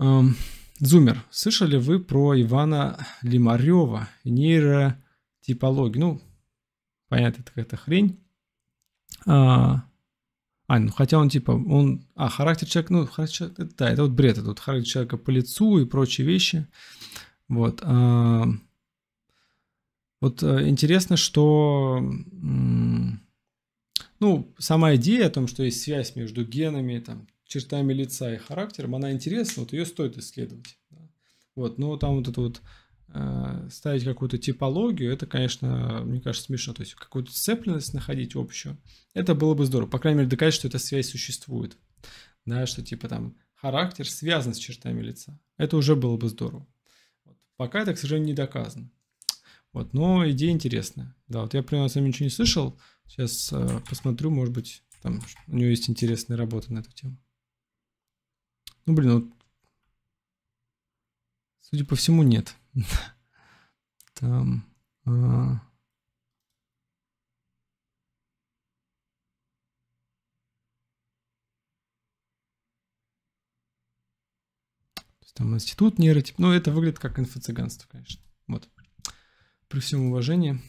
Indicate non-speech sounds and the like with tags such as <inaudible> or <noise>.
Эм, Зумер, слышали вы про Ивана Лимарева, нейротипологию? Ну, понятно, это какая-то хрень. А, а, ну хотя он типа, он, а, характер человека, ну, характер, да, это вот бред, это вот характер человека по лицу и прочие вещи. Вот. А, вот э, интересно, что, ну, сама идея о том, что есть связь между генами, там, чертами лица и характером, она интересна, вот ее стоит исследовать. Вот, но там вот это вот э, ставить какую-то типологию, это, конечно, мне кажется, смешно. То есть какую-то цепленность находить общую, это было бы здорово. По крайней мере, доказать, что эта связь существует. Да, что типа там характер связан с чертами лица. Это уже было бы здорово. Вот. Пока это, к сожалению, не доказано. Вот, но идея интересная. Да, вот я про нее ничего не слышал. Сейчас э, посмотрю, может быть, там у него есть интересные работы на эту тему. Ну, блин, вот... Судя по всему, нет. <laughs> Там... А... там институт нейротип. Ну, это выглядит как инфо-цыганство, конечно. Вот. При всем уважении.